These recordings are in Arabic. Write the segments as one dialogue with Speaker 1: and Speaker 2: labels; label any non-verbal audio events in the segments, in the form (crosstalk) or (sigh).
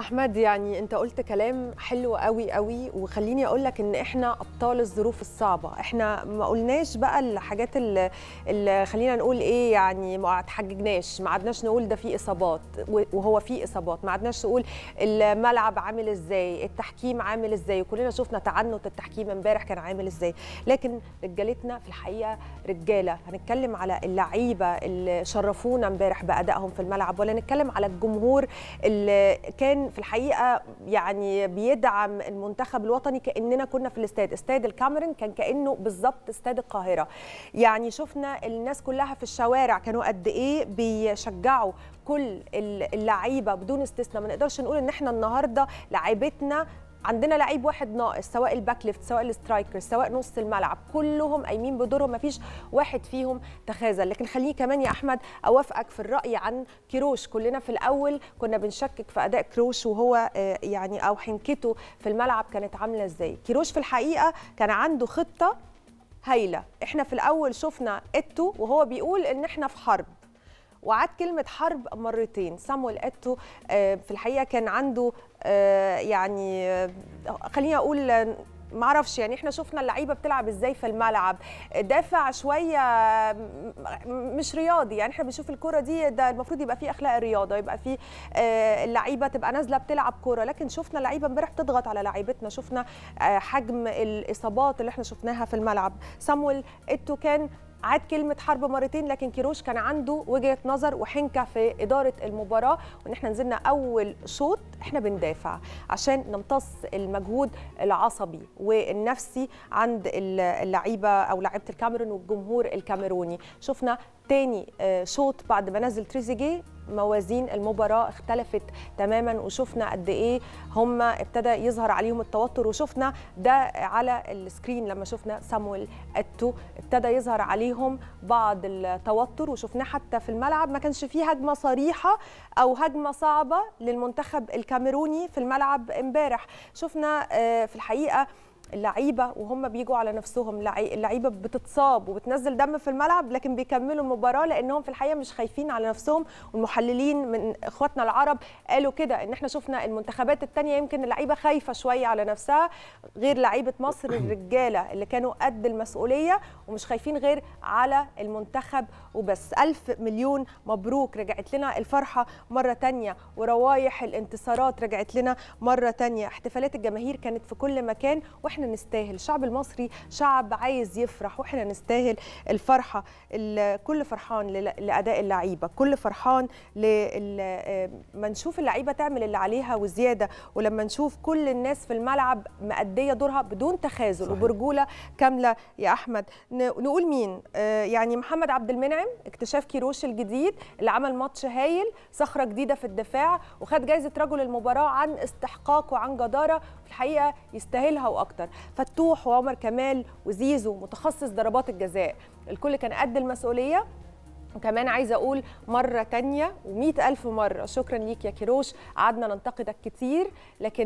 Speaker 1: احمد يعني انت قلت كلام حلو قوي قوي وخليني اقول لك ان احنا ابطال الظروف الصعبه احنا ما قلناش بقى الحاجات اللي, اللي خلينا نقول ايه يعني ما اتحججناش ما عدناش نقول ده في اصابات وهو في اصابات ما عدناش نقول الملعب عامل ازاي التحكيم عامل ازاي وكلنا شفنا تعنت التحكيم امبارح كان عامل ازاي لكن رجالتنا في الحقيقه رجاله هنتكلم على اللعيبه اللي شرفونا امبارح بادائهم في الملعب ولا نتكلم على الجمهور اللي كان في الحقيقه يعني بيدعم المنتخب الوطني كاننا كنا في الاستاد استاد الكاميرون كان كانه بالظبط استاد القاهره يعني شفنا الناس كلها في الشوارع كانوا قد ايه بيشجعوا كل اللعيبه بدون استثناء ما نقدرش نقول ان احنا النهارده لعيبتنا عندنا لعيب واحد ناقص سواء الباك ليفت سواء الاسترايكر سواء نص الملعب كلهم قايمين بدورهم مفيش واحد فيهم تخاذل لكن خليني كمان يا احمد اوافقك في الراي عن كيروش كلنا في الاول كنا بنشكك في اداء كيروش وهو آه، يعني او حنكته في الملعب كانت عامله ازاي كيروش في الحقيقه كان عنده خطه هايله احنا في الاول شفنا اتو وهو بيقول ان احنا في حرب وعاد كلمه حرب مرتين سامويل اتو آه، في الحقيقه كان عنده آه، يعني آه، خليني اقول ما اعرفش يعني احنا شفنا اللعيبه بتلعب ازاي في الملعب دافع شويه مش رياضي يعني احنا بنشوف الكره دي ده المفروض يبقى فيه اخلاق الرياضه يبقى فيه اللعيبه تبقى نازله بتلعب كره لكن شفنا لعيبه امبارح بتضغط على لعيبتنا شفنا حجم الاصابات اللي احنا شفناها في الملعب سامويل اتو كان عاد كلمه حرب مرتين لكن كيروش كان عنده وجهه نظر وحنكه في اداره المباراه وان احنا نزلنا اول شوط احنا بندافع عشان نمتص المجهود العصبي والنفسي عند اللعيبه او لعيبه الكاميرون والجمهور الكاميروني شفنا تاني شوط آه، بعد ما نزل تريزيجيه موازين المباراه اختلفت تماما وشفنا قد ايه هم ابتدى يظهر عليهم التوتر وشفنا ده على السكرين لما شفنا سامويل اتو ابتدى يظهر عليهم بعض التوتر وشفناه حتى في الملعب ما كانش فيه هجمه صريحه او هجمه صعبه للمنتخب الكاميروني في الملعب امبارح شفنا آه، في الحقيقه اللعيبه وهم بيجوا على نفسهم اللعيبه بتتصاب وبتنزل دم في الملعب لكن بيكملوا المباراه لانهم في الحقيقه مش خايفين على نفسهم والمحللين من اخواتنا العرب قالوا كده ان احنا شفنا المنتخبات الثانيه يمكن اللعيبه خايفه شويه على نفسها غير لعيبه مصر (coughs) الرجاله اللي كانوا قد المسؤوليه ومش خايفين غير على المنتخب وبس ألف مليون مبروك رجعت لنا الفرحه مره ثانيه وروايح الانتصارات رجعت لنا مره ثانيه احتفالات الجماهير كانت في كل مكان واحنا احنا نستاهل الشعب المصري شعب عايز يفرح واحنا نستاهل الفرحه كل فرحان لاداء اللعيبه كل فرحان لما آه، نشوف اللعيبه تعمل اللي عليها وزياده ولما نشوف كل الناس في الملعب مأديه دورها بدون تخاذل صحيح. وبرجوله كامله يا احمد نقول مين آه، يعني محمد عبد المنعم اكتشاف كيروش الجديد اللي عمل ماتش هايل صخره جديده في الدفاع وخد جايزه رجل المباراه عن استحقاق وعن جداره في الحقيقه يستاهلها واكتر فتوح وعمر كمال وزيزو متخصص ضربات الجزاء الكل كان قد المسؤوليه وكمان عايزه اقول مره تانية الف مره شكرا ليك يا كيروش قعدنا ننتقدك كتير لكن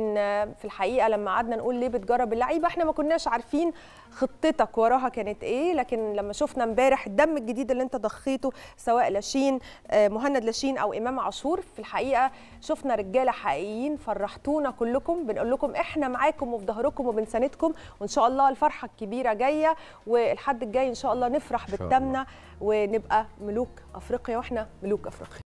Speaker 1: في الحقيقه لما قعدنا نقول ليه بتجرب اللعيبه احنا ما كناش عارفين خطتك وراها كانت ايه لكن لما شفنا امبارح الدم الجديد اللي انت ضخيته سواء لاشين آه، مهند لاشين او امام عاشور في الحقيقه شفنا رجاله حقيقيين فرحتونا كلكم بنقول لكم احنا معاكم وفي ظهركم وبنساندكم وان شاء الله الفرحه الكبيره جايه والحد الجاي ان شاء الله نفرح بالتمنه ونبقى ملوك افريقيا واحنا ملوك افريقيا